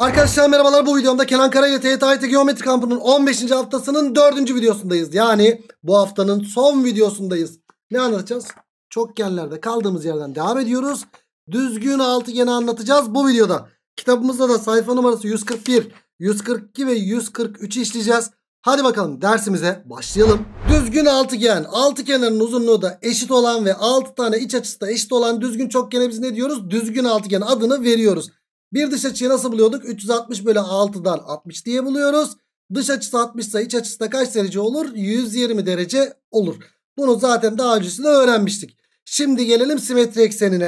Arkadaşlar merhabalar bu videomda Kenan Karayel TYT Geometri Kampı'nın 15. haftasının 4. videosundayız. Yani bu haftanın son videosundayız. Ne anlatacağız? Çokgenlerde kaldığımız yerden devam ediyoruz. Düzgün altıgeni anlatacağız bu videoda. Kitabımızda da sayfa numarası 141, 142 ve 143'ü işleyeceğiz. Hadi bakalım dersimize başlayalım. Düzgün altıgen. Altı kenarının uzunluğu da eşit olan ve 6 tane iç açısı da eşit olan düzgün çokgene biz ne diyoruz? Düzgün altıgen adını veriyoruz. Bir dış açıyı nasıl buluyorduk? 360 bölü 6'dan 60 diye buluyoruz. Dış açısı 60 ise iç açısı da kaç derece olur? 120 derece olur. Bunu zaten daha öncesinde öğrenmiştik. Şimdi gelelim simetri eksenine.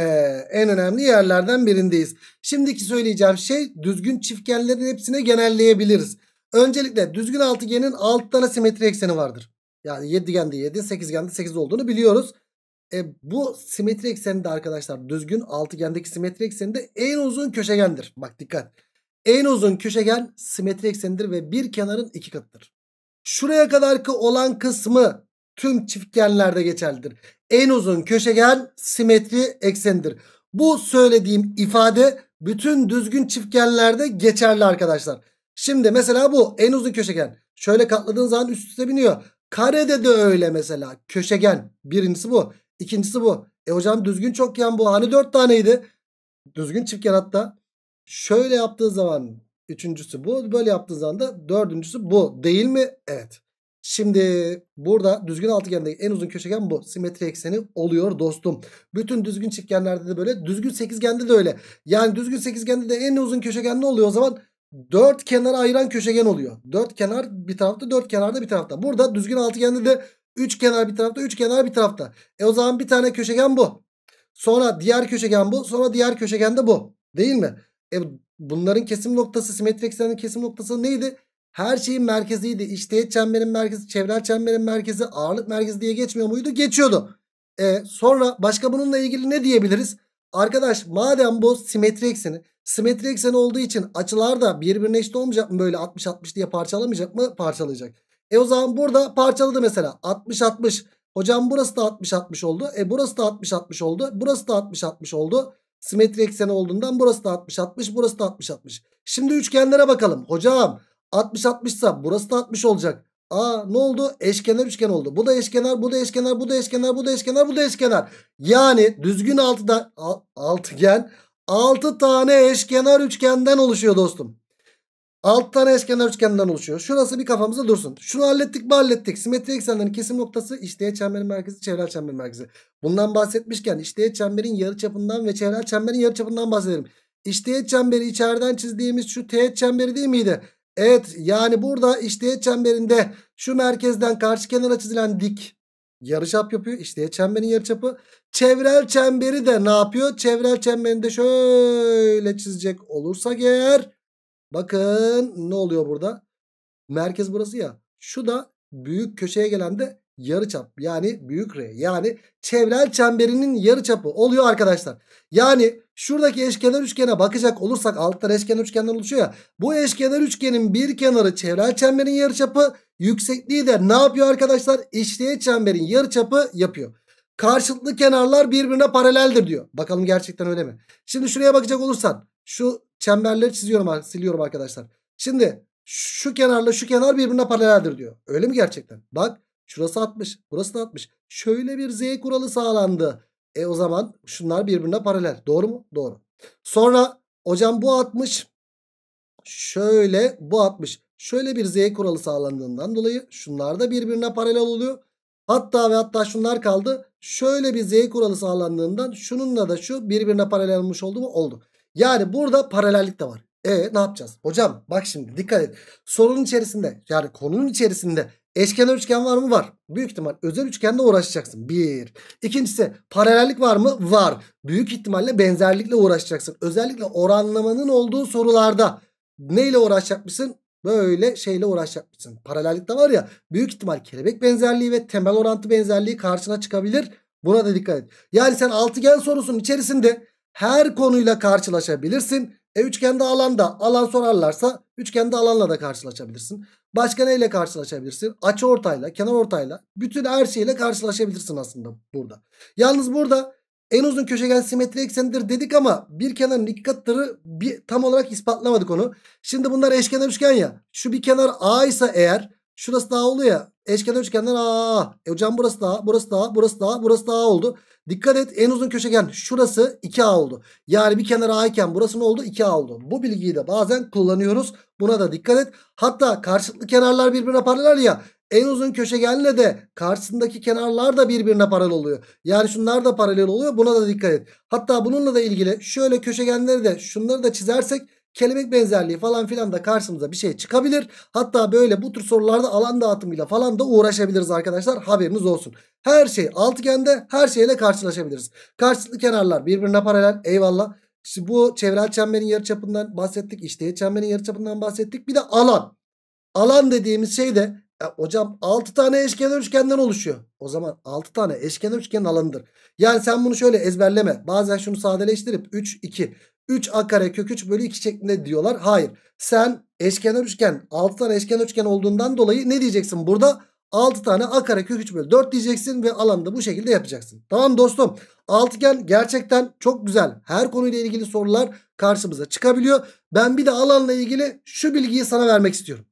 En önemli yerlerden birindeyiz. Şimdiki söyleyeceğim şey düzgün çiftgenlerin hepsine genelleyebiliriz. Öncelikle düzgün altıgenin 6 tane simetri ekseni vardır. Yani 7 gende 7, 8 de 8 olduğunu biliyoruz. E, bu simetri ekseni de arkadaşlar düzgün altıgendeki simetri ekseni de en uzun köşegendir. Bak dikkat. En uzun köşegen simetri eksenidir ve bir kenarın iki katıdır. Şuraya kadar ki olan kısmı tüm çiftgenlerde geçerlidir. En uzun köşegen simetri eksenidir. Bu söylediğim ifade bütün düzgün çiftgenlerde geçerli arkadaşlar. Şimdi mesela bu en uzun köşegen. Şöyle katladığın zaman üst üste biniyor. Karede de öyle mesela. Köşegen birincisi bu. İkincisi bu. E hocam düzgün çokgen bu. Hani 4 taneydi. Düzgün çiftgen hatta. Şöyle yaptığı zaman üçüncüsü bu. Böyle yaptığı zaman da dördüncüsü bu. Değil mi? Evet. Şimdi burada düzgün altıgendeki en uzun köşegen bu. Simetri ekseni oluyor dostum. Bütün düzgün çiftgenlerde de böyle. Düzgün sekizgende de öyle. Yani düzgün sekizgende de en uzun köşegen ne oluyor o zaman? Dört kenara ayıran köşegen oluyor. Dört kenar bir tarafta, dört kenarda bir tarafta. Burada düzgün altıgende de Üç kenar bir tarafta, üç kenar bir tarafta. E o zaman bir tane köşegen bu. Sonra diğer köşegen bu. Sonra diğer köşegen de bu. Değil mi? E bunların kesim noktası, simetri eksenin kesim noktası neydi? Her şeyin merkeziydi. İçtiyet çemberin merkezi, çevrel çemberin merkezi, ağırlık merkezi diye geçmiyor muydu? Geçiyordu. E, sonra başka bununla ilgili ne diyebiliriz? Arkadaş madem bu simetri ekseni, simetri ekseni olduğu için açılar da birbirine eşit olmayacak mı böyle 60-60 diye parçalamayacak mı? Parçalayacak. E o zaman burada parçaladı mesela 60-60. Hocam burası da 60-60 oldu. E burası da 60-60 oldu. Burası da 60-60 oldu. Simetri ekseni olduğundan burası da 60-60 burası da 60-60. Şimdi üçgenlere bakalım. Hocam 60-60 ise burası da 60 olacak. Aa ne oldu? Eşkenar üçgen oldu. Bu da eşkenar, bu da eşkenar, bu da eşkenar, bu da eşkenar, bu da eşkenar. Yani düzgün altıda, al, altıgen 6 tane eşkenar üçgenden oluşuyor dostum. Alt tane eşkenar üçgenden oluşuyor. Şurası bir kafamızda dursun. Şunu hallettik mi hallettik. Simetri eksenlerin kesim noktası işdeğe çemberin merkezi, çevrel çemberin merkezi. Bundan bahsetmişken işdeğe çemberin yarıçapından ve çevrel çemberin yarıçapından bahsedelim. İşdeğe çemberi içeriden çizdiğimiz şu teğet çemberi değil miydi? Evet yani burada işdeğet çemberinde şu merkezden karşı kenara çizilen dik yarıçap yapıyor. İşdeğet çemberin yarıçapı. Çevrel çemberi de ne yapıyor? Çevrel çemberinde şöyle çizecek olursak eğer Bakın ne oluyor burada? Merkez burası ya. Şu da büyük köşeye gelen de yarı çap. Yani büyük R. Yani çevrel çemberinin yarı çapı oluyor arkadaşlar. Yani şuradaki eşkenar üçgene bakacak olursak altta eşkenar üçgenden oluşuyor ya. Bu eşkenar üçgenin bir kenarı çevrel çemberin yarı çapı. Yüksekliği de ne yapıyor arkadaşlar? İşleye çemberin yarı çapı yapıyor. Karşılıklı kenarlar birbirine paraleldir diyor. Bakalım gerçekten öyle mi? Şimdi şuraya bakacak olursan şu çemberleri çiziyorum, siliyorum arkadaşlar. Şimdi şu kenarla şu kenar birbirine paraleldir diyor. Öyle mi gerçekten? Bak şurası 60, burası da 60. Şöyle bir Z kuralı sağlandı. E o zaman şunlar birbirine paralel. Doğru mu? Doğru. Sonra hocam bu 60 şöyle bu 60. Şöyle bir Z kuralı sağlandığından dolayı şunlar da birbirine paralel oluyor. Hatta ve hatta şunlar kaldı. Şöyle bir Z kuralı sağlandığından şununla da şu birbirine paralel olmuş oldu mu? Oldu. Yani burada paralellik de var. E ne yapacağız? Hocam bak şimdi dikkat et. Sorunun içerisinde yani konunun içerisinde eşkenar üçgen var mı? Var. Büyük ihtimal özel üçgende uğraşacaksın. Bir. İkincisi paralellik var mı? Var. Büyük ihtimalle benzerlikle uğraşacaksın. Özellikle oranlamanın olduğu sorularda neyle uğraşacakmışsın? Böyle şeyle uğraşacakmışsın. de var ya büyük ihtimal kelebek benzerliği ve temel orantı benzerliği karşına çıkabilir. Buna da dikkat et. Yani sen altıgen sorusunun içerisinde her konuyla karşılaşabilirsin. E üçgende alanda alan sorarlarsa üçgende alanla da karşılaşabilirsin. Başka neyle karşılaşabilirsin? Açı ortayla, kenar ortayla, bütün her şeyle karşılaşabilirsin aslında burada. Yalnız burada en uzun köşegen simetri eksenidir dedik ama bir kenarın iki katları bir, tam olarak ispatlamadık onu. Şimdi bunlar eşkenar üçgen ya. Şu bir kenar A ise eğer Şurası daha oldu ya. Eşkenar üçgenler aa. E hocam burası daha, burası daha, burası daha, burası daha oldu. Dikkat et en uzun köşegen şurası 2A oldu. Yani bir kenar A iken burası ne oldu? 2A oldu. Bu bilgiyi de bazen kullanıyoruz. Buna da dikkat et. Hatta karşılıklı kenarlar birbirine paralel ya. En uzun köşegenle de karşısındaki kenarlar da birbirine paralel oluyor. Yani şunlar da paralel oluyor. Buna da dikkat et. Hatta bununla da ilgili şöyle köşegenleri de şunları da çizersek kelebek benzerliği falan filan da karşımıza bir şey çıkabilir. Hatta böyle bu tür sorularda alan dağıtımıyla falan da uğraşabiliriz arkadaşlar. Haberiniz olsun. Her şey altıgende her şeyle karşılaşabiliriz. Karşılıklı kenarlar birbirine paralel eyvallah. İşte bu çevrel çemberin yarıçapından bahsettik. İşteğe çemberin yarıçapından bahsettik. Bir de alan. Alan dediğimiz şey de e, hocam 6 tane eşkenar üçgenden oluşuyor. O zaman 6 tane eşkenar üçgenin alanıdır. Yani sen bunu şöyle ezberleme. Bazen şunu sadeleştirip 3 2 3a kare kök 3 bölü 2 şeklinde diyorlar. Hayır sen eşkenar üçgen 6 tane eşkenar üçgen olduğundan dolayı ne diyeceksin burada? 6 tane a kare kök 3 bölü 4 diyeceksin ve alanda bu şekilde yapacaksın. Tamam dostum altıgen gerçekten çok güzel her konuyla ilgili sorular karşımıza çıkabiliyor. Ben bir de alanla ilgili şu bilgiyi sana vermek istiyorum.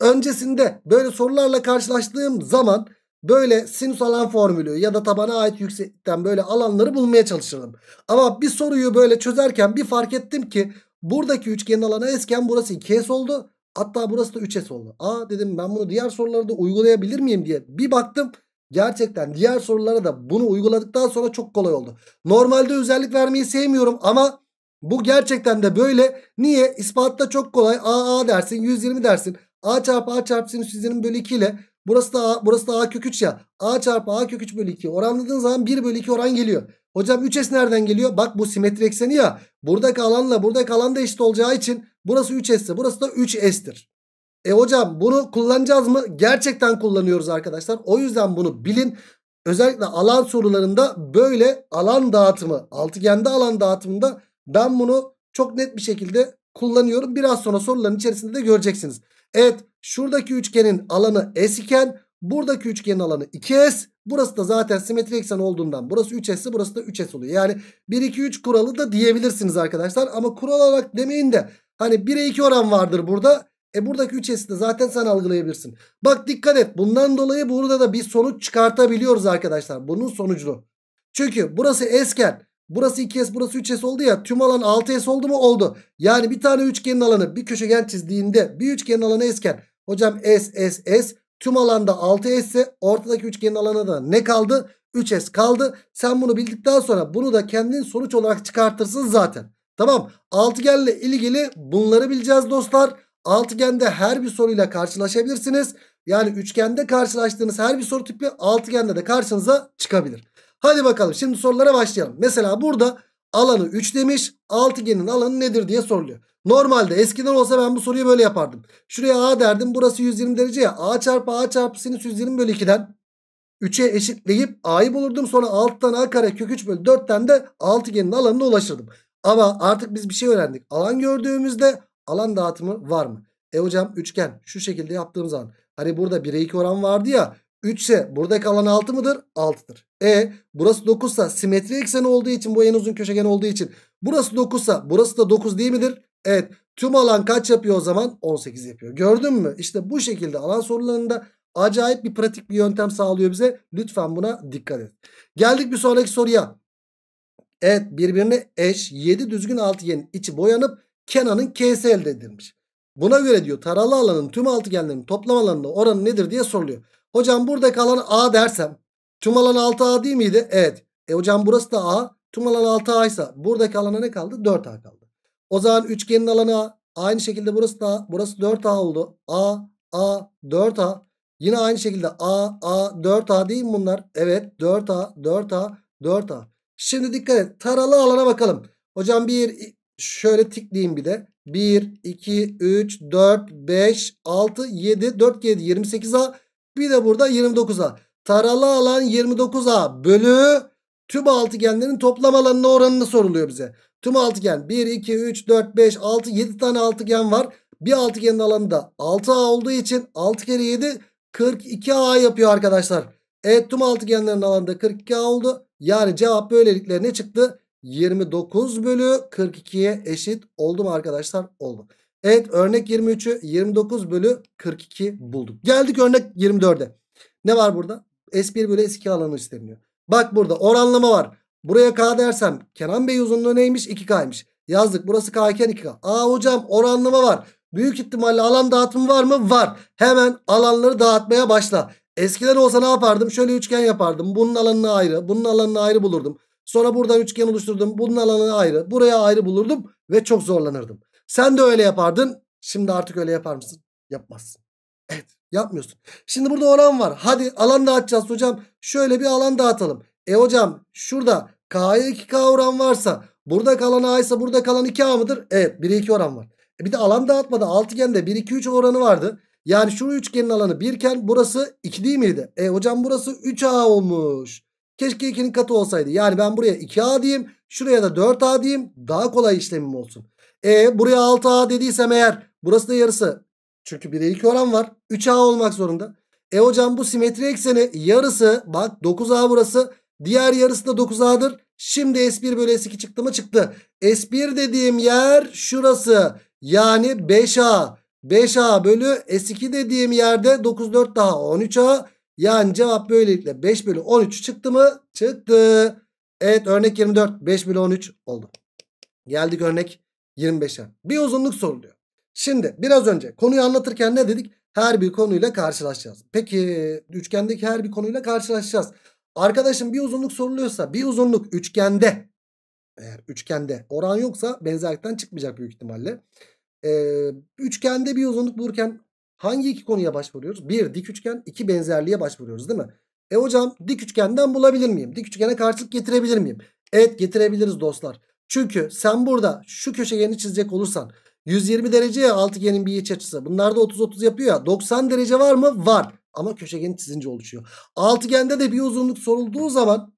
Öncesinde böyle sorularla karşılaştığım zaman Böyle sinüs alan formülü ya da tabana ait yüksekten böyle alanları bulmaya çalışırdım. Ama bir soruyu böyle çözerken bir fark ettim ki buradaki üçgenin alanı esken burası 2s oldu. Hatta burası da 3s oldu. Aa dedim ben bunu diğer sorularda uygulayabilir miyim diye bir baktım. Gerçekten diğer sorulara da bunu uyguladıktan sonra çok kolay oldu. Normalde özellik vermeyi sevmiyorum ama bu gerçekten de böyle. Niye? İspatta çok kolay. A A dersin 120 dersin. A çarpı A çarpı sinüs 120 bölü 2 ile Burası da A, burası da A kök 3 ya. A çarpı A kök 3 bölü 2. Oranladığın zaman 1 bölü 2 oran geliyor. Hocam 3S nereden geliyor? Bak bu simetri ekseni ya. Buradaki alanla buradaki alan da eşit olacağı için burası 3S burası da 3S'tir. E hocam bunu kullanacağız mı? Gerçekten kullanıyoruz arkadaşlar. O yüzden bunu bilin. Özellikle alan sorularında böyle alan dağıtımı, altıgende alan dağıtımında ben bunu çok net bir şekilde kullanıyorum. Biraz sonra soruların içerisinde de göreceksiniz. Evet şuradaki üçgenin alanı S iken buradaki üçgenin alanı 2S. Burası da zaten simetri eksen olduğundan burası 3S burası da 3S oluyor. Yani 1 2 3 kuralı da diyebilirsiniz arkadaşlar ama kural olarak demeyin de hani 1'e 2 oran vardır burada. E buradaki 3S'i de zaten sen algılayabilirsin. Bak dikkat et. Bundan dolayı burada da bir sonuç çıkartabiliyoruz arkadaşlar. Bunun sonucunu. Çünkü burası esken Burası 2S burası 3S oldu ya tüm alan 6S oldu mu? Oldu. Yani bir tane üçgenin alanı bir köşegen çizdiğinde bir üçgenin alanı S'ken hocam S S S tüm alanda 6S ise ortadaki üçgenin alanı da ne kaldı? 3S kaldı. Sen bunu bildikten sonra bunu da kendin sonuç olarak çıkartırsın zaten. Tamam altıgenle ilgili bunları bileceğiz dostlar. Altıgende her bir soruyla karşılaşabilirsiniz. Yani üçgende karşılaştığınız her bir soru tipi altıgende de karşınıza çıkabilir. Hadi bakalım şimdi sorulara başlayalım. Mesela burada alanı 3 demiş. Altıgenin alanı nedir diye soruluyor. Normalde eskiden olsa ben bu soruyu böyle yapardım. Şuraya A derdim. Burası 120 derece ya. A çarpı A çarpı sinüs 120 bölü 2'den 3'e eşitleyip A'yı bulurdum. Sonra alttan A kare kök 3 bölü 4'ten de altıgenin alanına ulaşırdım. Ama artık biz bir şey öğrendik. Alan gördüğümüzde alan dağıtımı var mı? E hocam üçgen şu şekilde yaptığım zaman hani burada 1'e 2 oran vardı ya 3 ise buradaki alan 6 mıdır? 6'dır. E burası 9 ise simetri ekseni olduğu için bu en uzun köşegen olduğu için burası 9 ise burası da 9 değil midir? Evet. Tüm alan kaç yapıyor o zaman? 18 yapıyor. Gördün mü? İşte bu şekilde alan sorularında acayip bir pratik bir yöntem sağlıyor bize. Lütfen buna dikkat et. Geldik bir sonraki soruya. Evet birbirine eş 7 düzgün altıgenin içi boyanıp Kenan'ın K'si elde edilmiş. Buna göre diyor taralı alanın tüm altıgenlerin toplam alanına oranı nedir diye soruluyor. Hocam burada kalan A dersem. Tüm alan 6A değil miydi? Evet. E hocam burası da A. Tüm alan 6A ise burada alana ne kaldı? 4A kaldı. O zaman üçgenin alanı A. Aynı şekilde burası da A. Burası 4A oldu. A, A, 4A. Yine aynı şekilde A, A, 4A değil mi bunlar? Evet 4A, 4A, 4A. Şimdi dikkat et. Taralı alana bakalım. Hocam bir şöyle tıklayayım bir de. 1, 2, 3, 4, 5, 6, 7, 4, 7, 28A. Bir de burada 29A. Taralı alan 29A bölü tüm altıgenlerin toplam alanına oranını soruluyor bize. Tüm altıgen 1, 2, 3, 4, 5, 6, 7 tane altıgen var. Bir altıgenin alanı da 6A olduğu için 6 kere 7 42A yapıyor arkadaşlar. Evet tüm altıgenlerin alanında 42A oldu. Yani cevap böylelikle ne çıktı? 29 bölü 42'ye eşit oldu mu arkadaşlar? Oldu. Evet örnek 23'ü 29 bölü 42 bulduk. Geldik örnek 24'e. Ne var burada? S1 bölü S2 alanı isteniyor. Bak burada oranlama var. Buraya K dersem Kenan Bey uzunluğu neymiş? 2K'ymış. Yazdık burası K iken 2K. Aa hocam oranlama var. Büyük ihtimalle alan dağıtımı var mı? Var. Hemen alanları dağıtmaya başla. Eskiden olsa ne yapardım? Şöyle üçgen yapardım. Bunun alanını ayrı, bunun alanını ayrı bulurdum. Sonra buradan üçgen oluşturdum. Bunun alanını ayrı, buraya ayrı bulurdum ve çok zorlanırdım. Sen de öyle yapardın. Şimdi artık öyle yapar mısın? Yapmazsın. Evet yapmıyorsun. Şimdi burada oran var. Hadi alan dağıtacağız hocam. Şöyle bir alan dağıtalım. E hocam şurada K'ya 2K oran varsa burada kalan A ise burada kalan 2A mıdır? Evet 1'e 2 oran var. E bir de alan dağıtmada altıgende 1 2 3 oranı vardı. Yani şu üçgenin alanı 1 iken burası 2 değil miydi? E hocam burası 3A olmuş. Keşke 2'nin katı olsaydı. Yani ben buraya 2A diyeyim. Şuraya da 4A diyeyim. Daha kolay işlemim olsun. E buraya 6A dediysem eğer burası da yarısı. Çünkü 1'e 2 oran var. 3A olmak zorunda. E hocam bu simetri ekseni yarısı bak 9A burası. Diğer yarısı da 9A'dır. Şimdi S1 bölü S2 çıktı mı çıktı. S1 dediğim yer şurası. Yani 5A. 5A bölü S2 dediğim yerde 94 daha 13A. Yani cevap böylelikle 5 bölü 13 çıktı mı? Çıktı. Evet örnek 24 5 bölü 13 oldu. Geldik örnek 25'er. Bir uzunluk soruluyor. Şimdi biraz önce konuyu anlatırken ne dedik? Her bir konuyla karşılaşacağız. Peki üçgendeki her bir konuyla karşılaşacağız. Arkadaşım bir uzunluk soruluyorsa bir uzunluk üçgende eğer üçgende oran yoksa benzerlikten çıkmayacak büyük ihtimalle. Ee, üçgende bir uzunluk bulurken hangi iki konuya başvuruyoruz? Bir dik üçgen iki benzerliğe başvuruyoruz değil mi? E hocam dik üçgenden bulabilir miyim? Dik üçgene karşılık getirebilir miyim? Evet getirebiliriz dostlar. Çünkü sen burada şu köşegeni çizecek olursan 120 derece ya altıgenin bir iç açısı. Bunlar da 30-30 yapıyor ya. 90 derece var mı? Var. Ama köşegeni çizince oluşuyor. Altıgende de bir uzunluk sorulduğu zaman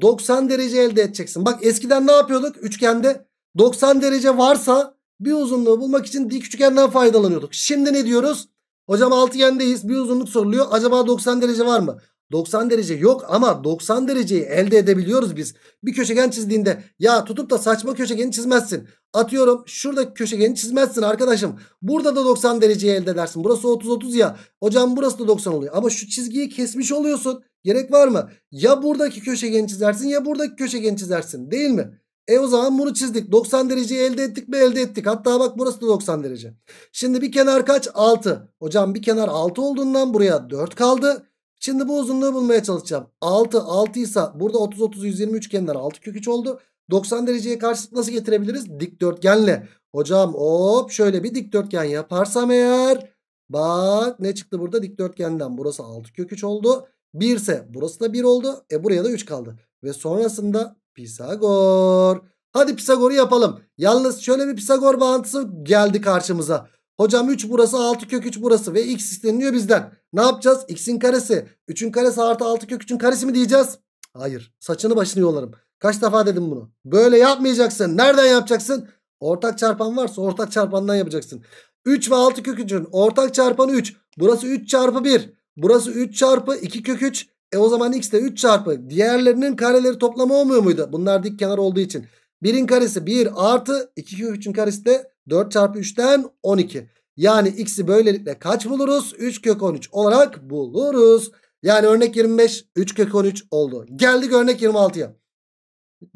90 derece elde edeceksin. Bak eskiden ne yapıyorduk? Üçgende 90 derece varsa bir uzunluğu bulmak için dik üçgenden faydalanıyorduk. Şimdi ne diyoruz? Hocam altıgendeyiz bir uzunluk soruluyor. Acaba 90 derece var mı? 90 derece yok ama 90 dereceyi elde edebiliyoruz biz. Bir köşegen çizdiğinde ya tutup da saçma köşegeni çizmezsin. Atıyorum şuradaki köşegeni çizmezsin arkadaşım. Burada da 90 dereceyi elde edersin. Burası 30-30 ya. Hocam burası da 90 oluyor. Ama şu çizgiyi kesmiş oluyorsun. Gerek var mı? Ya buradaki köşegeni çizersin ya buradaki köşegeni çizersin değil mi? E o zaman bunu çizdik. 90 dereceyi elde ettik mi? Elde ettik. Hatta bak burası da 90 derece. Şimdi bir kenar kaç? 6. Hocam bir kenar 6 olduğundan buraya 4 kaldı. Şimdi bu uzunluğu bulmaya çalışacağım. 6 6 ise burada 30 30 120 üçgeninden 6 kök 3 oldu. 90 dereceye karşılık nasıl getirebiliriz? Dikdörtgenle. Hocam hop şöyle bir dikdörtgen yaparsam eğer bak ne çıktı burada dikdörtgenden. Burası 6 kök 3 oldu. 1 ise burası da 1 oldu. E buraya da 3 kaldı. Ve sonrasında Pisagor. Hadi Pisagor'u yapalım. Yalnız şöyle bir Pisagor bağıntısı geldi karşımıza. Hocam 3 burası 6 kök 3 burası ve x isteniyor bizden. Ne yapacağız? X'in karesi. 3'ün karesi artı 6 kök 3'ün karesi mi diyeceğiz? Hayır. Saçını başını yolarım. Kaç defa dedim bunu. Böyle yapmayacaksın. Nereden yapacaksın? Ortak çarpan varsa ortak çarpandan yapacaksın. 3 ve 6 kök 3'ün ortak çarpanı 3. Burası 3 çarpı 1. Burası 3 çarpı 2 kök 3. E o zaman x de 3 çarpı diğerlerinin kareleri toplamı olmuyor muydu? Bunlar dik kenar olduğu için. 1'in karesi 1 artı 2 kök 3'ün karesi de 4 çarpı 3'ten 12. Yani x'i böylelikle kaç buluruz? 3 kök 13 olarak buluruz. Yani örnek 25 3 kök 13 oldu. Geldik örnek 26'ya.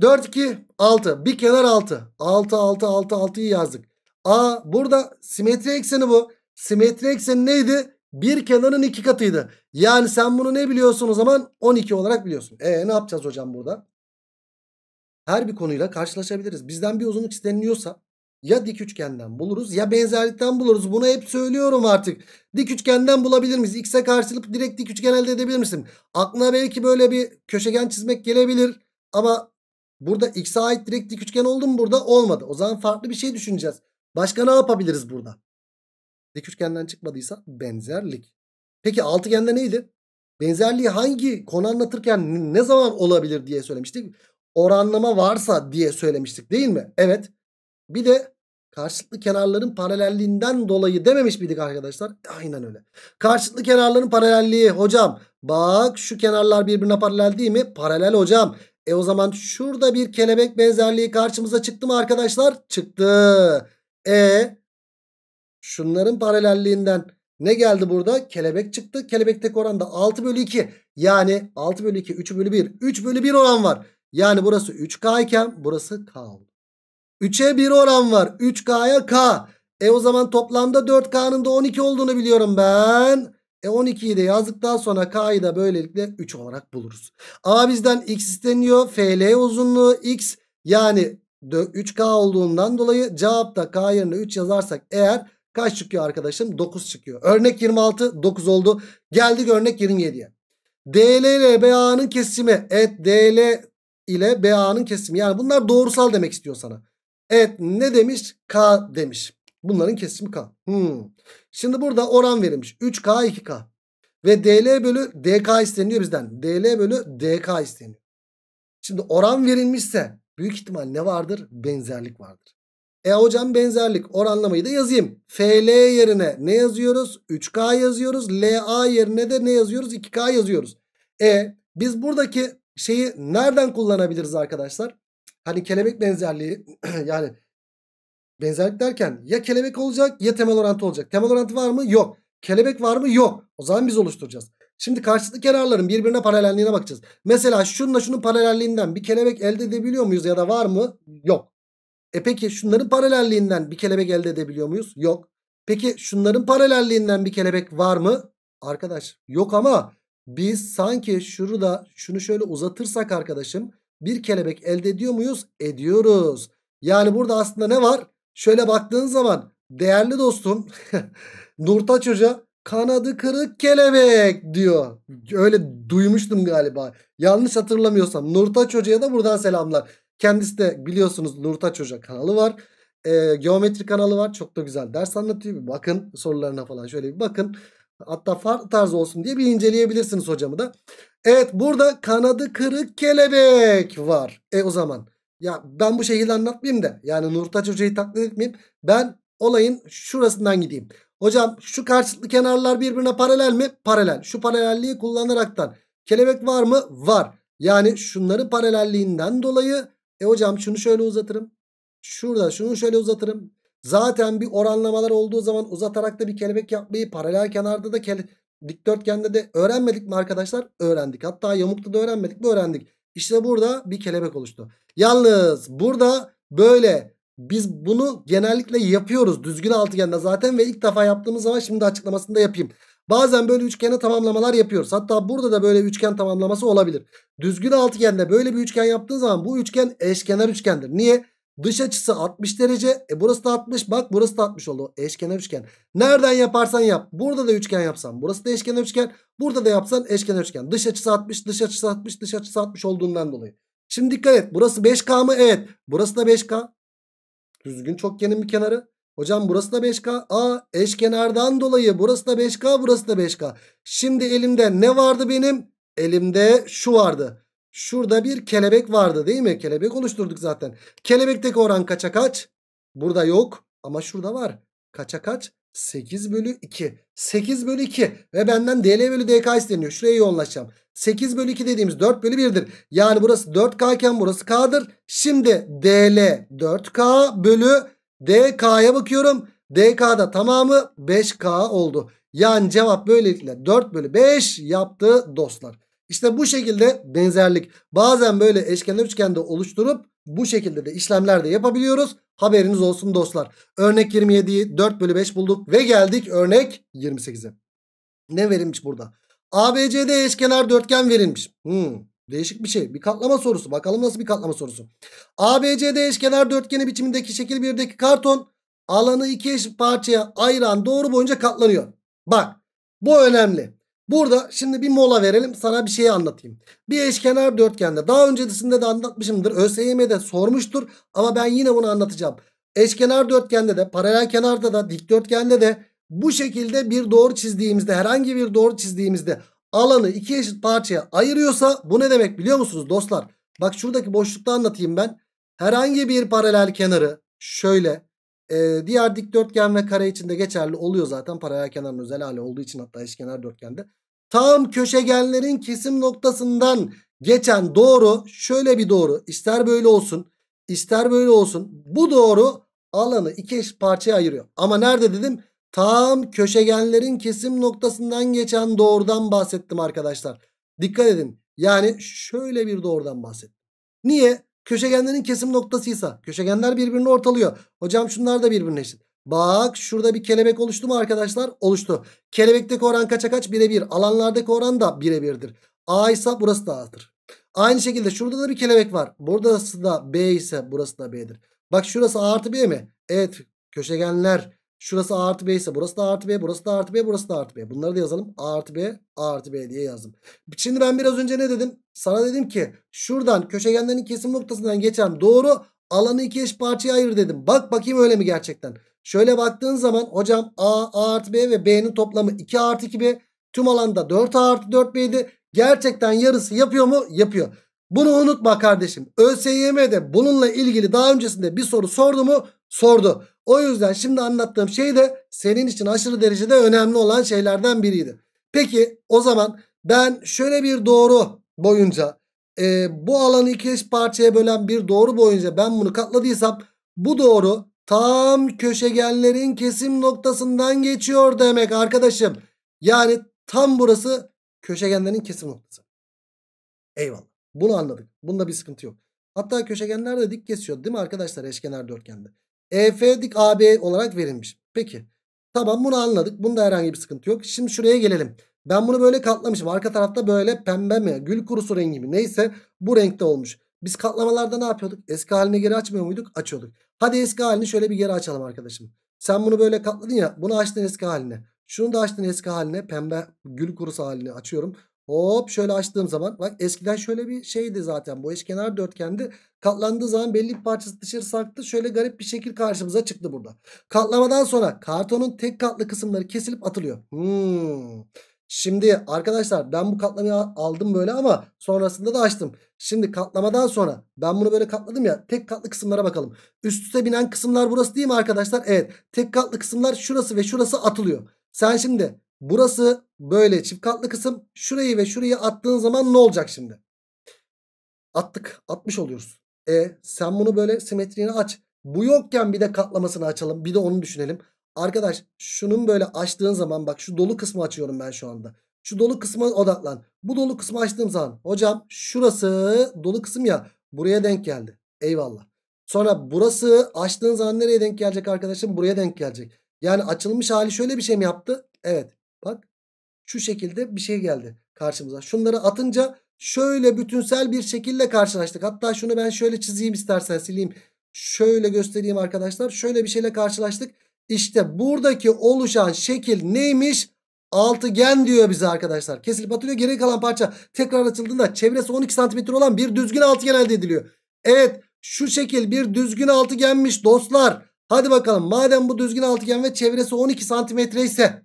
4 2 6 bir kenar 6. 6 6 6 6'yı yazdık. A burada simetri ekseni bu. Simetri ekseni neydi? Bir kenarın iki katıydı. Yani sen bunu ne biliyorsun o zaman? 12 olarak biliyorsun. E ne yapacağız hocam burada? Her bir konuyla karşılaşabiliriz. Bizden bir uzunluk isteniliyorsa ya dik üçgenden buluruz ya benzerlikten buluruz. Bunu hep söylüyorum artık. Dik üçgenden bulabilir miyiz? X'e karşılık direkt dik üçgen elde edebilir misin? Aklına belki böyle bir köşegen çizmek gelebilir. Ama burada X'e ait direkt dik üçgen oldu mu burada? Olmadı. O zaman farklı bir şey düşüneceğiz. Başka ne yapabiliriz burada? Dik üçgenden çıkmadıysa benzerlik. Peki altıgende neydi? Benzerliği hangi konu anlatırken ne zaman olabilir diye söylemiştik. Oranlama varsa diye söylemiştik değil mi? Evet. Bir de karşılıklı kenarların paralelliğinden dolayı dememiş miydik arkadaşlar? Aynen öyle. Karşılıklı kenarların paralelliği hocam. Bak şu kenarlar birbirine paralel değil mi? Paralel hocam. E o zaman şurada bir kelebek benzerliği karşımıza çıktı mı arkadaşlar? Çıktı. E şunların paralelliğinden ne geldi burada? Kelebek çıktı. Kelebek oran da 6 bölü 2. Yani 6 bölü 2 3 bölü 1. 3 bölü 1 oran var. Yani burası 3K iken burası K oldu. 3'e 1 oran var. 3K'ya K. E o zaman toplamda 4K'nın da 12 olduğunu biliyorum ben. E 12'yi de yazdıktan sonra K'yı da böylelikle 3 olarak buluruz. A bizden X isteniyor. FL uzunluğu X yani 3K olduğundan dolayı cevapta K yerine 3 yazarsak eğer kaç çıkıyor arkadaşım? 9 çıkıyor. Örnek 26 9 oldu. Geldik örnek 27'ye. DL ile BA'nın kesimi. Evet DL ile BA'nın kesimi. Yani bunlar doğrusal demek istiyor sana. Evet ne demiş? K demiş. Bunların kesimi K. Hmm. Şimdi burada oran verilmiş. 3K 2K. Ve DL bölü DK isteniyor bizden. DL bölü DK isteniyor. Şimdi oran verilmişse büyük ihtimal ne vardır? Benzerlik vardır. E hocam benzerlik oranlamayı da yazayım. FL yerine ne yazıyoruz? 3K yazıyoruz. LA yerine de ne yazıyoruz? 2K yazıyoruz. E biz buradaki şeyi nereden kullanabiliriz arkadaşlar? Hani kelebek benzerliği yani benzerlik derken ya kelebek olacak ya temel orantı olacak. Temel orantı var mı? Yok. Kelebek var mı? Yok. O zaman biz oluşturacağız. Şimdi karşılıklı kenarların birbirine paralelliğine bakacağız. Mesela şununla şunun paralelliğinden bir kelebek elde edebiliyor muyuz ya da var mı? Yok. E peki şunların paralelliğinden bir kelebek elde edebiliyor muyuz? Yok. Peki şunların paralelliğinden bir kelebek var mı? Arkadaş yok ama biz sanki şurada şunu şöyle uzatırsak arkadaşım bir kelebek elde ediyor muyuz? Ediyoruz. Yani burada aslında ne var? Şöyle baktığın zaman değerli dostum Nurtaç Hoca kanadı kırık kelebek diyor. Öyle duymuştum galiba. Yanlış hatırlamıyorsam. Nurtaç Hoca'ya da buradan selamlar. Kendisi de biliyorsunuz Nurtaç Hoca kanalı var. E, geometri kanalı var. Çok da güzel ders anlatıyor. Bir bakın sorularına falan şöyle bir bakın. Hatta farklı tarz olsun diye bir inceleyebilirsiniz hocamı da. Evet burada kanadı kırık kelebek var. E o zaman ya ben bu şekilde anlatmayayım da yani Nurtaç Hoca'yı taklit etmeyeyim. Ben olayın şurasından gideyim. Hocam şu karşılıklı kenarlar birbirine paralel mi? Paralel. Şu paralelliği kullanaraktan. Kelebek var mı? Var. Yani şunların paralelliğinden dolayı e hocam şunu şöyle uzatırım. Şurada şunu şöyle uzatırım. Zaten bir oranlamalar olduğu zaman uzatarak da bir kelebek yapmayı paralel kenarda da Dikdörtgende de öğrenmedik mi arkadaşlar? Öğrendik. Hatta yamukta da öğrenmedik mi? Öğrendik. İşte burada bir kelebek oluştu. Yalnız burada böyle biz bunu genellikle yapıyoruz. Düzgün altıgende zaten ve ilk defa yaptığımız zaman şimdi açıklamasını da yapayım. Bazen böyle üçgene tamamlamalar yapıyoruz. Hatta burada da böyle üçgen tamamlaması olabilir. Düzgün altıgende böyle bir üçgen yaptığın zaman bu üçgen eşkenar üçgendir. Niye? Dış açısı 60 derece. E burası da 60. Bak burası da 60 oldu. Eşkenar üçgen. Nereden yaparsan yap. Burada da üçgen yapsan. Burası da eşkenar üçgen. Burada da yapsan eşkenar üçgen. Dış açısı 60, dış açısı 60, dış açısı 60 olduğundan dolayı. Şimdi dikkat et. Burası 5K mı? Evet. Burası da 5K. Düzgün çokgenin bir kenarı. Hocam burası da 5K. Aa eşkenardan dolayı burası da 5K, burası da 5K. Şimdi elimde ne vardı benim? Elimde şu vardı. Şurada bir kelebek vardı değil mi? Kelebek oluşturduk zaten. Kelebekteki oran kaça kaç? Burada yok ama şurada var. Kaça kaç? 8 bölü 2. 8 bölü 2 ve benden DL bölü DK isteniyor. Şuraya yoğunlaşacağım. 8 bölü 2 dediğimiz 4 bölü 1'dir. Yani burası 4K iken burası K'dır. Şimdi DL 4K bölü DK'ya bakıyorum. DK'da tamamı 5K oldu. Yani cevap böylelikle 4 bölü 5 yaptı dostlar. İşte bu şekilde benzerlik bazen böyle eşkenar üçgende oluşturup bu şekilde de işlemler de yapabiliyoruz. Haberiniz olsun dostlar. Örnek 27'yi 4 bölü 5 bulduk ve geldik örnek 28'e. Ne verilmiş burada? ABCD eşkenar dörtgen verilmiş. Hmm, değişik bir şey. Bir katlama sorusu. Bakalım nasıl bir katlama sorusu. ABCD eşkenar dörtgeni biçimindeki şekil 1'deki karton alanı iki eşit parçaya ayıran doğru boyunca katlanıyor. Bak bu önemli. Burada şimdi bir mola verelim sana bir şey anlatayım. Bir eşkenar dörtgende daha öncesinde de anlatmışımdır. ÖSYM'de sormuştur ama ben yine bunu anlatacağım. Eşkenar dörtgende de paralel kenarda da dikdörtgende de bu şekilde bir doğru çizdiğimizde herhangi bir doğru çizdiğimizde alanı iki eşit parçaya ayırıyorsa bu ne demek biliyor musunuz dostlar? Bak şuradaki boşlukta anlatayım ben. Herhangi bir paralel kenarı şöyle e, diğer dikdörtgen ve kare içinde geçerli oluyor zaten. Paralel kenarın özel hali olduğu için hatta eşkenar dörtgende tam köşegenlerin kesim noktasından geçen doğru şöyle bir doğru. İster böyle olsun ister böyle olsun. Bu doğru alanı iki eşit parçaya ayırıyor. Ama nerede dedim? Tam köşegenlerin kesim noktasından geçen doğrudan bahsettim arkadaşlar. Dikkat edin. Yani şöyle bir doğrudan bahsettim. Niye? Köşegenlerin kesim noktasıysa köşegenler birbirini ortalıyor. Hocam şunlar da birbirine eşit. Bak şurada bir kelebek oluştu mu arkadaşlar? Oluştu. Kelebekteki oran kaça kaç? bire bir. Alanlardaki oran da bire birdir. A ise burası da A'dır. Aynı şekilde şurada da bir kelebek var. Burası da B ise burası da B'dir. Bak şurası A artı B mi? Evet köşegenler. Şurası A artı B ise burası da A artı B, burası da A artı B, burası da A artı B. Bunları da yazalım. A artı B, A artı B diye yazdım. Şimdi ben biraz önce ne dedim? Sana dedim ki şuradan köşegenlerin kesim noktasından geçen doğru alanı iki eş parçaya ayır dedim. Bak bakayım öyle mi gerçekten? Şöyle baktığın zaman hocam A, A artı B ve B'nin toplamı 2 artı 2B. Tüm alanda 4 A artı 4B'ydi. Gerçekten yarısı yapıyor mu? Yapıyor. Bunu unutma kardeşim. ÖSYM'de bununla ilgili daha öncesinde bir soru sordu mu? Sordu. O yüzden şimdi anlattığım şey de senin için aşırı derecede önemli olan şeylerden biriydi. Peki o zaman ben şöyle bir doğru boyunca e, bu alanı iki eş parçaya bölen bir doğru boyunca ben bunu katladıysam bu doğru tam köşegenlerin kesim noktasından geçiyor demek arkadaşım. Yani tam burası köşegenlerin kesim noktası. Eyvallah. Bunu anladık. Bunda bir sıkıntı yok. Hatta köşegenler de dik kesiyor değil mi arkadaşlar eşkenar dörtgende? EF dik AB olarak verilmiş. Peki. Tamam bunu anladık. Bunda herhangi bir sıkıntı yok. Şimdi şuraya gelelim. Ben bunu böyle katlamışım. Arka tarafta böyle pembe mi? Gül kurusu rengi mi? Neyse bu renkte olmuş. Biz katlamalarda ne yapıyorduk? Eski haline geri açmıyor muyduk? Açıyorduk. Hadi eski halini şöyle bir geri açalım arkadaşım. Sen bunu böyle katladın ya. Bunu açtın eski haline. Şunu da açtın eski haline. Pembe gül kurusu haline açıyorum. Hop şöyle açtığım zaman bak eskiden şöyle bir şeydi zaten bu eşkenar dörtgende katlandığı zaman belli bir parçası dışarı sarktı şöyle garip bir şekil karşımıza çıktı burada. Katlamadan sonra kartonun tek katlı kısımları kesilip atılıyor. Hmm. Şimdi arkadaşlar ben bu katlamayı aldım böyle ama sonrasında da açtım. Şimdi katlamadan sonra ben bunu böyle katladım ya tek katlı kısımlara bakalım. Üst üste binen kısımlar burası değil mi arkadaşlar? Evet tek katlı kısımlar şurası ve şurası atılıyor. Sen şimdi burası böyle çift katlı kısım şurayı ve şurayı attığın zaman ne olacak şimdi? Attık atmış oluyoruz. E sen bunu böyle simetriğini aç. Bu yokken bir de katlamasını açalım bir de onu düşünelim. Arkadaş şunun böyle açtığın zaman bak şu dolu kısmı açıyorum ben şu anda. Şu dolu kısma odaklan. Bu dolu kısmı açtığım zaman hocam şurası dolu kısım ya buraya denk geldi. Eyvallah. Sonra burası açtığın zaman nereye denk gelecek arkadaşım? Buraya denk gelecek. Yani açılmış hali şöyle bir şey mi yaptı? Evet. Bak şu şekilde bir şey geldi karşımıza. Şunları atınca şöyle bütünsel bir şekilde karşılaştık. Hatta şunu ben şöyle çizeyim istersen sileyim. Şöyle göstereyim arkadaşlar. Şöyle bir şeyle karşılaştık. İşte buradaki oluşan şekil neymiş? Altıgen diyor bize arkadaşlar. Kesilip atılıyor. Geri kalan parça tekrar açıldığında çevresi 12 santimetre olan bir düzgün altıgen elde ediliyor. Evet şu şekil bir düzgün altıgenmiş dostlar. Hadi bakalım madem bu düzgün altıgen ve çevresi 12 santimetre ise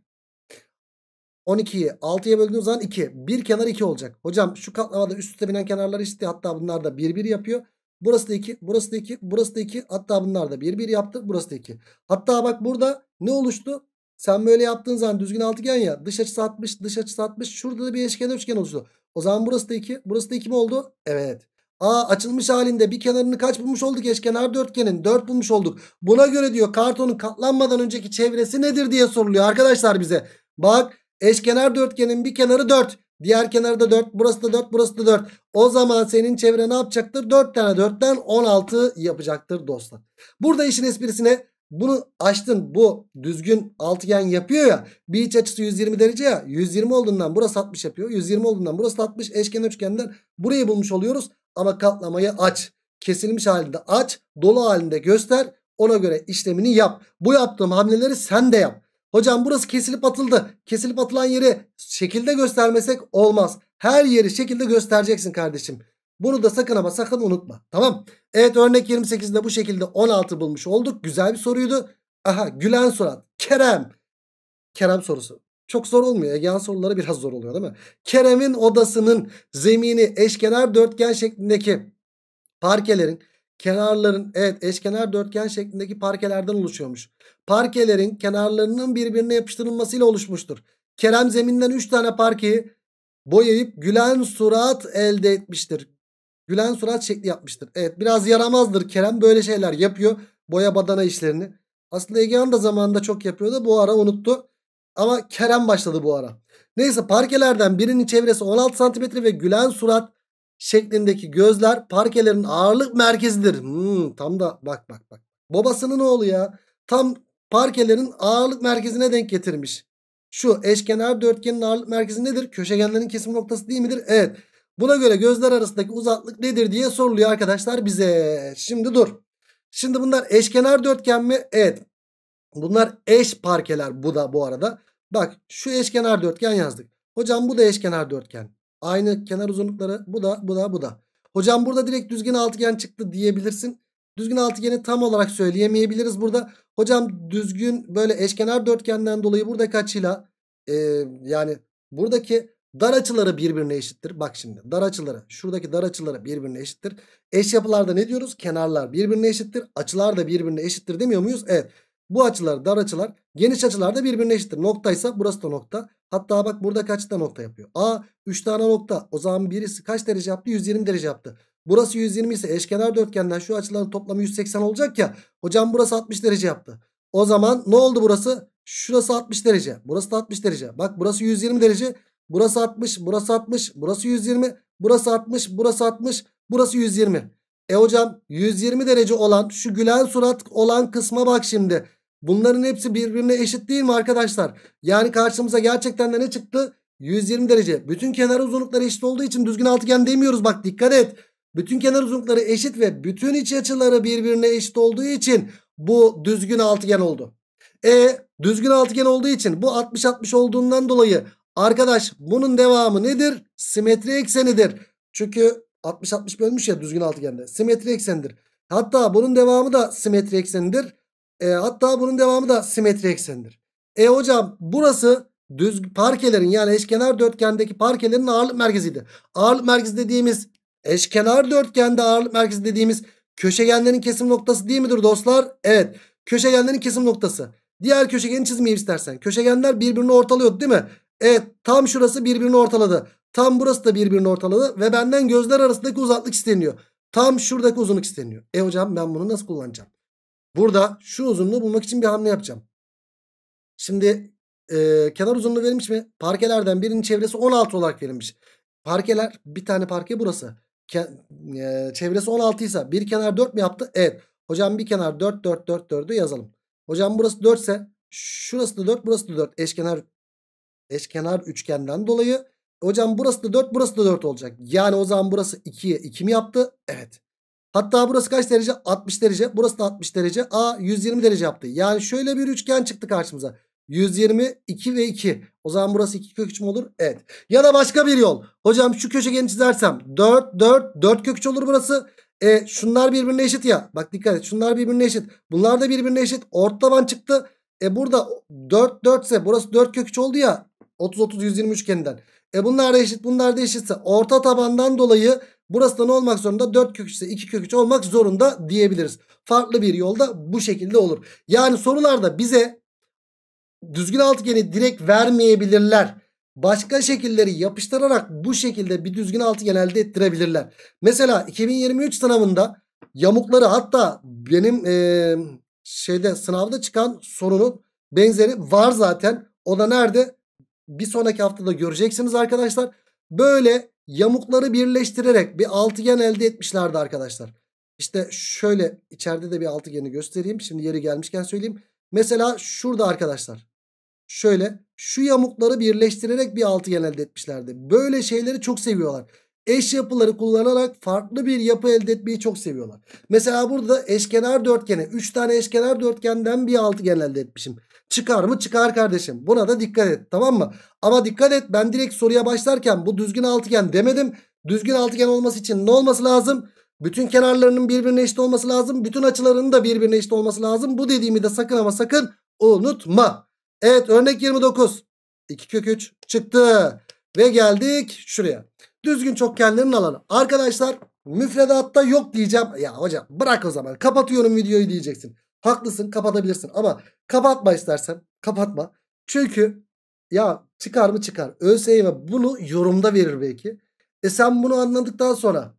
12'yi 6'ya böldüğünüz zaman 2. Bir kenar 2 olacak. Hocam şu katlamada üst üste binen kenarlar işte hatta bunlar da 1 1 yapıyor. Burası da 2. Burası da 2. Burası da 2. Hatta bunlar da 1 1 yaptı. Burası da 2. Hatta bak burada ne oluştu? Sen böyle yaptığın zaman düzgün altıgen ya. Dış açısı 60. Dış açısı 60. Şurada da bir eşkenar üçgen oluştu. O zaman burası da 2. Burası da 2 mi oldu? Evet. Aa açılmış halinde bir kenarını kaç bulmuş olduk eşkenar dörtgenin? 4 bulmuş olduk. Buna göre diyor kartonun katlanmadan önceki çevresi nedir diye soruluyor arkadaşlar bize. Bak eşkenar dörtgenin bir kenarı 4. Diğer kenarda 4. Burası da 4. Burası da 4. O zaman senin çevre ne yapacaktır? 4 tane 4'ten 16 yapacaktır dostlar. Burada işin esprisine bunu açtın. Bu düzgün altıgen yapıyor ya. Bir iç açısı 120 derece ya. 120 olduğundan burası 60 yapıyor. 120 olduğundan burası 60. Eşken üçgenden burayı bulmuş oluyoruz. Ama katlamayı aç. Kesilmiş halinde aç. Dolu halinde göster. Ona göre işlemini yap. Bu yaptığım hamleleri sen de yap. Hocam burası kesilip atıldı. Kesilip atılan yeri şekilde göstermesek olmaz. Her yeri şekilde göstereceksin kardeşim. Bunu da sakın ama sakın unutma. Tamam. Evet örnek 28'de bu şekilde 16 bulmuş olduk. Güzel bir soruydu. Aha gülen soran. Kerem. Kerem sorusu. Çok zor olmuyor. Egean soruları biraz zor oluyor değil mi? Kerem'in odasının zemini eşkenar dörtgen şeklindeki parkelerin kenarların evet eşkenar dörtgen şeklindeki parkelerden oluşuyormuş. Parkelerin kenarlarının birbirine yapıştırılmasıyla oluşmuştur. Kerem zeminden 3 tane parkeyi boyayıp gülen surat elde etmiştir. Gülen surat şekli yapmıştır. Evet biraz yaramazdır Kerem böyle şeyler yapıyor. Boya badana işlerini. Aslında Egehan da zamanında çok yapıyordu. Bu ara unuttu. Ama Kerem başladı bu ara. Neyse parkelerden birinin çevresi 16 cm ve gülen surat şeklindeki gözler parkelerin ağırlık merkezidir. Hmm, tam da bak bak bak. Babasının oğlu ya. Tam parkelerin ağırlık merkezine denk getirmiş. Şu eşkenar dörtgenin ağırlık merkezi nedir? Köşegenlerin kesim noktası değil midir? Evet. Buna göre gözler arasındaki uzaklık nedir diye soruluyor arkadaşlar bize. Şimdi dur. Şimdi bunlar eşkenar dörtgen mi? Evet. Bunlar eş parkeler bu da bu arada. Bak şu eşkenar dörtgen yazdık. Hocam bu da eşkenar dörtgen. Aynı kenar uzunlukları bu da bu da bu da. Hocam burada direkt düzgün altıgen çıktı diyebilirsin. Düzgün altıgeni tam olarak söyleyemeyebiliriz burada. Hocam düzgün böyle eşkenar dörtgenden dolayı buradaki açıyla e, yani buradaki dar açıları birbirine eşittir. Bak şimdi dar açıları şuradaki dar açıları birbirine eşittir. Eş yapılarda ne diyoruz? Kenarlar birbirine eşittir. Açılar da birbirine eşittir demiyor muyuz? Evet. Bu açılar dar açılar geniş açılarda birbirine eşittir. Noktaysa burası da nokta. Hatta bak burada kaç tane nokta yapıyor? A 3 tane nokta. O zaman birisi kaç derece yaptı? 120 derece yaptı. Burası 120 ise eşkenar dörtgenden şu açıların toplamı 180 olacak ya. Hocam burası 60 derece yaptı. O zaman ne oldu burası? Şurası 60 derece. Burası da 60 derece. Bak burası 120 derece. Burası 60, burası 60, burası 120, burası 60, burası 60, burası 120. E hocam 120 derece olan şu gülen surat olan kısma bak şimdi. Bunların hepsi birbirine eşit değil mi arkadaşlar? Yani karşımıza gerçekten de ne çıktı? 120 derece. Bütün kenar uzunlukları eşit olduğu için düzgün altıgen demiyoruz. Bak dikkat et. Bütün kenar uzunlukları eşit ve bütün iç açıları birbirine eşit olduğu için bu düzgün altıgen oldu. E düzgün altıgen olduğu için bu 60-60 olduğundan dolayı arkadaş bunun devamı nedir? Simetri eksenidir. Çünkü 60-60 bölmüş ya düzgün altıgende. Simetri eksenidir. Hatta bunun devamı da simetri eksenidir. E, hatta bunun devamı da simetri eksendir. E hocam burası düz parkelerin yani eşkenar dörtgendeki parkelerin ağırlık merkeziydi. Ağırlık merkezi dediğimiz eşkenar dörtgende ağırlık merkezi dediğimiz köşegenlerin kesim noktası değil midir dostlar? Evet. Köşegenlerin kesim noktası. Diğer köşegeni çizmeyeyim istersen. Köşegenler birbirini ortalıyordu değil mi? Evet tam şurası birbirini ortaladı. Tam burası da birbirini ortaladı. Ve benden gözler arasındaki uzaklık isteniyor. Tam şuradaki uzunluk isteniyor. E hocam ben bunu nasıl kullanacağım? Burada şu uzunluğu bulmak için bir hamle yapacağım. Şimdi e, kenar uzunluğu verilmiş mi? Parkelerden birinin çevresi 16 olarak verilmiş. Parkeler bir tane parke burası. Ke, e, çevresi 16 ise bir kenar 4 mi yaptı? Evet. Hocam bir kenar 4 4 4 4'ü yazalım. Hocam burası 4 ise şurası da 4 burası da 4. Eşkenar eşkenar üçgenden dolayı hocam burası da 4 burası da 4 olacak. Yani o zaman burası 2'ye 2 mi yaptı? Evet. Hatta burası kaç derece? 60 derece. Burası da 60 derece. A 120 derece yaptı. Yani şöyle bir üçgen çıktı karşımıza. 120, 2 ve 2. O zaman burası 2 kök 3 mü olur? Evet. Ya da başka bir yol. Hocam şu köşegeni çizersem 4, 4, 4 kök 3 olur burası. E şunlar birbirine eşit ya. Bak dikkat et. Şunlar birbirine eşit. Bunlar da birbirine eşit. Ort taban çıktı. E burada 4, 4 ise burası 4 kök 3 oldu ya. 30, 30, 120 üçgeninden. E bunlar da eşit. Bunlar da eşitse orta tabandan dolayı Burası da ne olmak zorunda? 4 kök 3 ise 2 kök 3 olmak zorunda diyebiliriz. Farklı bir yolda bu şekilde olur. Yani sorularda bize düzgün altıgeni direkt vermeyebilirler. Başka şekilleri yapıştırarak bu şekilde bir düzgün altıgen elde ettirebilirler. Mesela 2023 sınavında yamukları hatta benim ee, şeyde sınavda çıkan sorunun benzeri var zaten. O da nerede? Bir sonraki haftada göreceksiniz arkadaşlar. Böyle yamukları birleştirerek bir altıgen elde etmişlerdi arkadaşlar. İşte şöyle içeride de bir altıgeni göstereyim. Şimdi yeri gelmişken söyleyeyim. Mesela şurada arkadaşlar. Şöyle şu yamukları birleştirerek bir altıgen elde etmişlerdi. Böyle şeyleri çok seviyorlar eş yapıları kullanarak farklı bir yapı elde etmeyi çok seviyorlar. Mesela burada eşkenar dörtgene 3 tane eşkenar dörtgenden bir altıgen elde etmişim. Çıkar mı? Çıkar kardeşim. Buna da dikkat et tamam mı? Ama dikkat et ben direkt soruya başlarken bu düzgün altıgen demedim. Düzgün altıgen olması için ne olması lazım? Bütün kenarlarının birbirine eşit olması lazım. Bütün açılarının da birbirine eşit olması lazım. Bu dediğimi de sakın ama sakın unutma. Evet örnek 29. 2 kök 3 çıktı. Ve geldik şuraya. Düzgün çokgenlerin alanı. Arkadaşlar müfredatta yok diyeceğim. Ya hocam bırak o zaman kapatıyorum videoyu diyeceksin. Haklısın kapatabilirsin ama kapatma istersen kapatma. Çünkü ya çıkar mı çıkar. ÖSYM e bunu yorumda verir belki. E sen bunu anladıktan sonra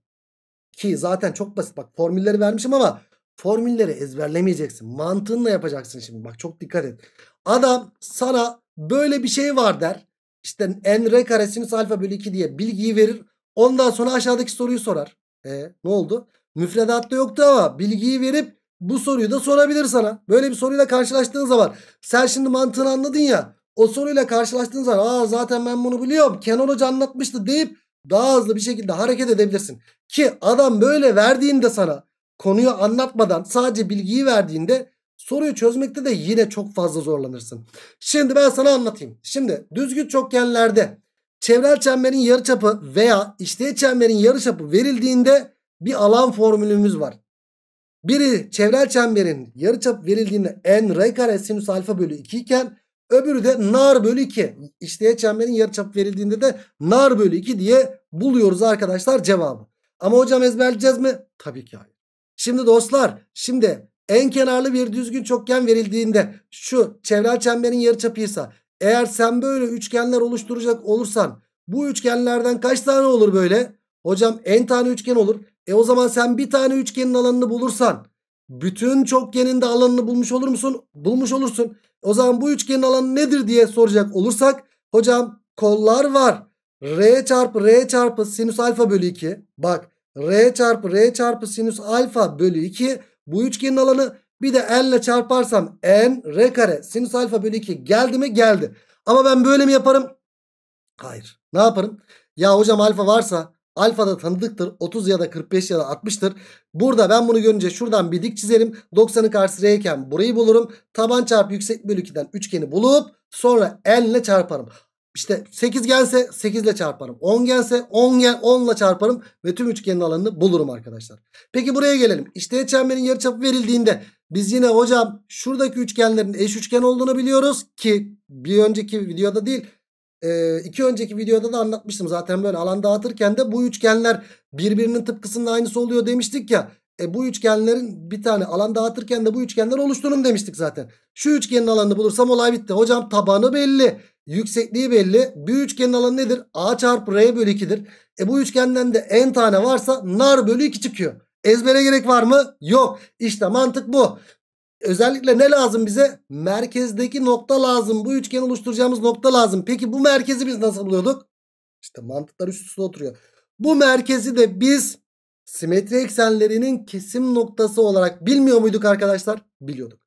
ki zaten çok basit bak formülleri vermişim ama formülleri ezberlemeyeceksin. Mantığınla yapacaksın şimdi bak çok dikkat et. Adam sana böyle bir şey var der işte nr karesini alfa bölü 2 diye bilgiyi verir. Ondan sonra aşağıdaki soruyu sorar. E, ne oldu? Müfredatta yoktu ama bilgiyi verip bu soruyu da sorabilir sana. Böyle bir soruyla karşılaştığın zaman sen şimdi mantığını anladın ya. O soruyla karşılaştığın zaman aa zaten ben bunu biliyorum. Kenan Hoca anlatmıştı deyip daha hızlı bir şekilde hareket edebilirsin. Ki adam böyle verdiğinde sana konuyu anlatmadan sadece bilgiyi verdiğinde Soruyu çözmekte de yine çok fazla zorlanırsın. Şimdi ben sana anlatayım. Şimdi düzgün çokgenlerde çevrel çemberin yarıçapı veya işteğe çemberin yarıçapı verildiğinde bir alan formülümüz var. Biri çevrel çemberin yarıçapı verildiğinde n r kare sinüs alfa bölü 2 iken öbürü de nar bölü 2. İşteğe çemberin yarıçapı verildiğinde de nar bölü 2 diye buluyoruz arkadaşlar cevabı. Ama hocam ezberleyeceğiz mi? Tabii ki hayır. Şimdi dostlar şimdi en kenarlı bir düzgün çokgen verildiğinde şu çevrel çemberin yarıçapıysa eğer sen böyle üçgenler oluşturacak olursan bu üçgenlerden kaç tane olur böyle? Hocam en tane üçgen olur. E o zaman sen bir tane üçgenin alanını bulursan bütün çokgenin de alanını bulmuş olur musun? Bulmuş olursun. O zaman bu üçgenin alanı nedir diye soracak olursak hocam kollar var. R çarpı R çarpı sinüs alfa bölü 2. Bak R çarpı R çarpı sinüs alfa bölü 2 bu üçgenin alanı bir de n ile çarparsam n r kare sinüs alfa bölü 2 geldi mi geldi. Ama ben böyle mi yaparım? Hayır. Ne yaparım? Ya hocam alfa varsa alfa da tanıdıktır. 30 ya da 45 ya da 60'tır. Burada ben bunu görünce şuradan bir dik çizerim. 90'ın karşısı r iken burayı bulurum. Taban çarpı yüksek bölü 2'den üçgeni bulup sonra n ile çarparım. İşte 8 gelse 8 ile çarparım. 10 gelse 10, gel, 10 ile çarparım ve tüm üçgenin alanını bulurum arkadaşlar. Peki buraya gelelim. İşte çemberin yarıçapı verildiğinde biz yine hocam şuradaki üçgenlerin eş üçgen olduğunu biliyoruz ki bir önceki videoda değil e, iki önceki videoda da anlatmıştım zaten böyle alan dağıtırken de bu üçgenler birbirinin tıpkısının aynısı oluyor demiştik ya. E bu üçgenlerin bir tane alan dağıtırken de bu üçgenler oluşturun demiştik zaten. Şu üçgenin alanını bulursam olay bitti. Hocam tabanı belli. Yüksekliği belli. Bir üçgenin alanı nedir? A çarpı R bölü 2'dir. E bu üçgenden de en tane varsa nar bölü 2 çıkıyor. Ezbere gerek var mı? Yok. İşte mantık bu. Özellikle ne lazım bize? Merkezdeki nokta lazım. Bu üçgeni oluşturacağımız nokta lazım. Peki bu merkezi biz nasıl buluyorduk? İşte mantıklar üst üste oturuyor. Bu merkezi de biz simetri eksenlerinin kesim noktası olarak bilmiyor muyduk arkadaşlar? Biliyorduk.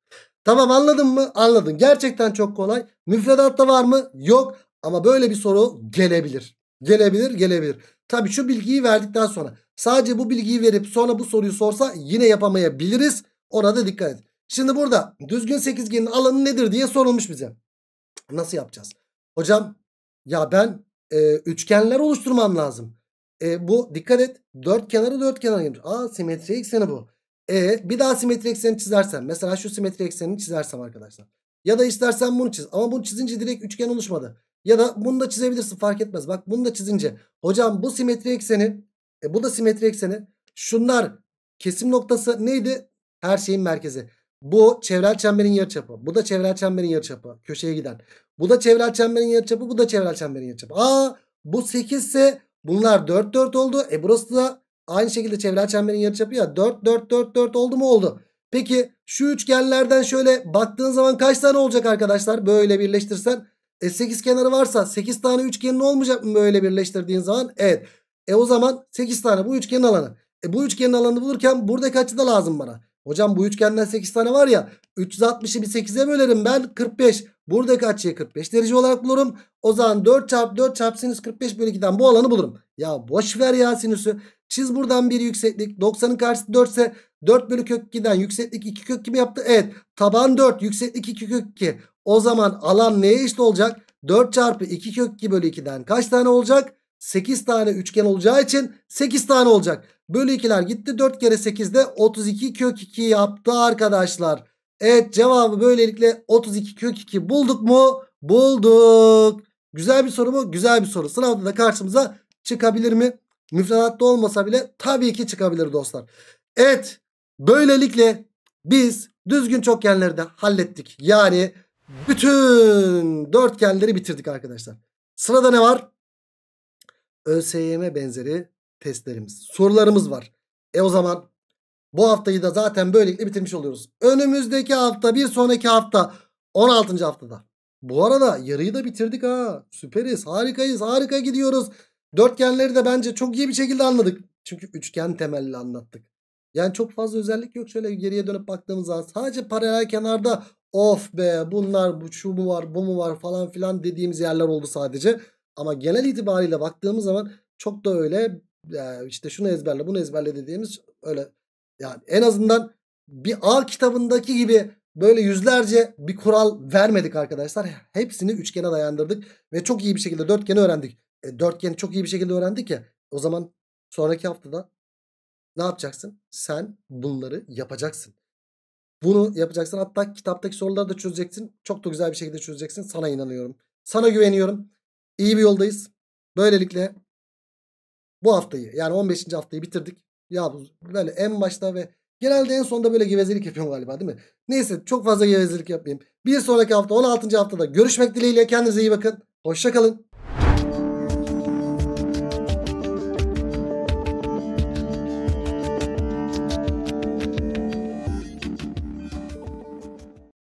Tamam anladın mı? Anladın. Gerçekten çok kolay. Müfredatta var mı? Yok. Ama böyle bir soru gelebilir. Gelebilir, gelebilir. Tabii şu bilgiyi verdikten sonra sadece bu bilgiyi verip sonra bu soruyu sorsa yine yapamayabiliriz. Orada dikkat et. Şimdi burada düzgün sekizgenin alanı nedir diye sorulmuş bize. Nasıl yapacağız? Hocam ya ben e, üçgenler oluşturmam lazım. E, bu dikkat et. Dört kenarı dört kenara gelir. Aa simetri ekseni bu. Evet bir daha simetri ekseni çizersem. Mesela şu simetri eksenini çizersem arkadaşlar. Ya da istersen bunu çiz. Ama bunu çizince direkt üçgen oluşmadı. Ya da bunu da çizebilirsin fark etmez. Bak bunu da çizince. Hocam bu simetri ekseni. E bu da simetri ekseni. Şunlar kesim noktası neydi? Her şeyin merkezi. Bu çevrel çemberin yarıçapı. Bu da çevrel çemberin yarıçapı. Köşeye giden. Bu da çevrel çemberin yarıçapı. Bu da çevrel çemberin yarıçapı. Aa bu 8 ise bunlar 4 4 oldu. E burası da Aynı şekilde çevrel çemberin yarıçapı ya 4 4 4 4 oldu mu oldu. Peki şu üçgenlerden şöyle baktığın zaman kaç tane olacak arkadaşlar böyle birleştirsen? E 8 kenarı varsa 8 tane üçgenin olmayacak mı böyle birleştirdiğin zaman? Evet. E o zaman 8 tane bu üçgenin alanı. E bu üçgenin alanını bulurken burada kaçı da lazım bana. Hocam bu üçgenden 8 tane var ya 360'ı bir 8'e bölerim ben 45. Buradaki açıyı 45 derece olarak bulurum. O zaman 4 çarpı 4 çarpı sinüs 45 bölü 2'den bu alanı bulurum. Ya boş ver ya sinüsü. Çiz buradan bir yükseklik. 90'ın karşısı 4 ise 4 bölü kök 2'den yükseklik 2 kök 2 mi yaptı? Evet. Taban 4 yükseklik 2 kök 2. O zaman alan neye eşit olacak? 4 çarpı 2 kök 2 bölü 2'den kaç tane olacak? 8 tane üçgen olacağı için 8 tane olacak. Bölü 2'ler gitti. 4 kere 8 de 32 kök 2 yaptı arkadaşlar. Evet cevabı böylelikle 32 kök 2 bulduk mu? Bulduk. Güzel bir soru mu? Güzel bir soru. Sınavda da karşımıza çıkabilir mi? Müfredatta olmasa bile tabii ki çıkabilir dostlar. Evet böylelikle biz düzgün çokgenleri de hallettik. Yani bütün dörtgenleri bitirdik arkadaşlar. Sırada ne var? ÖSYM benzeri testlerimiz, sorularımız var. E o zaman bu haftayı da zaten böylelikle bitirmiş oluyoruz. Önümüzdeki hafta, bir sonraki hafta 16. haftada. Bu arada yarıyı da bitirdik ha. Süperiz, harikayız, harika gidiyoruz. Dörtgenleri de bence çok iyi bir şekilde anladık. Çünkü üçgen temelli anlattık. Yani çok fazla özellik yok. Şöyle geriye dönüp baktığımız zaman sadece paralel kenarda of be bunlar bu şu mu var bu mu var falan filan dediğimiz yerler oldu sadece. Ama genel itibariyle baktığımız zaman çok da öyle işte şunu ezberle bunu ezberle dediğimiz öyle yani en azından bir A kitabındaki gibi böyle yüzlerce bir kural vermedik arkadaşlar. Hepsini üçgene dayandırdık ve çok iyi bir şekilde dörtgeni öğrendik e, dörtgeni çok iyi bir şekilde öğrendik ya. O zaman sonraki haftada ne yapacaksın? Sen bunları yapacaksın. Bunu yapacaksın. Hatta kitaptaki soruları da çözeceksin. Çok da güzel bir şekilde çözeceksin. Sana inanıyorum. Sana güveniyorum. İyi bir yoldayız. Böylelikle bu haftayı yani 15. haftayı bitirdik. Ya böyle en başta ve genelde en sonda böyle gevezelik yapıyorum galiba değil mi? Neyse çok fazla gevezelik yapmayayım. Bir sonraki hafta 16. haftada görüşmek dileğiyle. Kendinize iyi bakın. Hoşçakalın.